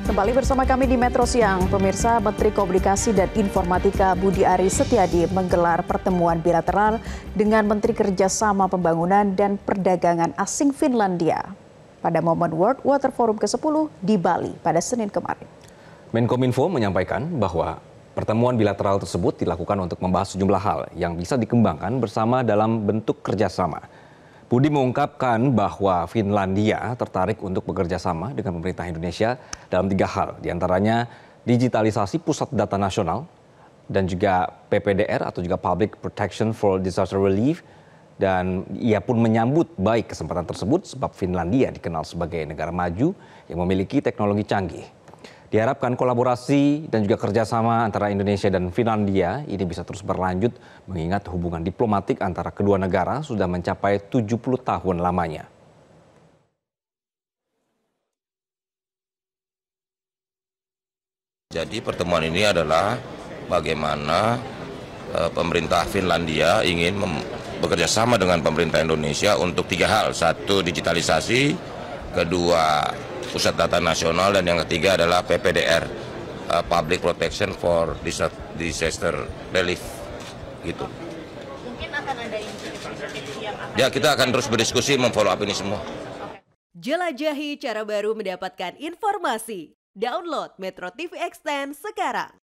Kembali bersama kami di Metro Siang, pemirsa Menteri Komunikasi dan Informatika Budi Ari Setiadi menggelar pertemuan bilateral dengan Menteri Kerjasama Pembangunan dan Perdagangan Asing Finlandia pada momen World Water Forum ke-10 di Bali pada Senin kemarin. Menkominfo menyampaikan bahwa pertemuan bilateral tersebut dilakukan untuk membahas sejumlah hal yang bisa dikembangkan bersama dalam bentuk kerjasama Budi mengungkapkan bahwa Finlandia tertarik untuk bekerja sama dengan pemerintah Indonesia dalam tiga hal, diantaranya digitalisasi pusat data nasional dan juga PPDR atau juga Public Protection for Disaster Relief dan ia pun menyambut baik kesempatan tersebut sebab Finlandia dikenal sebagai negara maju yang memiliki teknologi canggih. Diharapkan kolaborasi dan juga kerjasama antara Indonesia dan Finlandia ini bisa terus berlanjut mengingat hubungan diplomatik antara kedua negara sudah mencapai 70 tahun lamanya. Jadi pertemuan ini adalah bagaimana eh, pemerintah Finlandia ingin bekerja sama dengan pemerintah Indonesia untuk tiga hal. Satu, digitalisasi. Kedua, Pusat Data Nasional dan yang ketiga adalah PPDR uh, Public Protection for Disaster Relief gitu. Mungkin akan ada yang akan Ya, kita akan terus berdiskusi memfollow up ini semua. Jelajahi cara baru mendapatkan informasi. Download Metro TV Extend sekarang.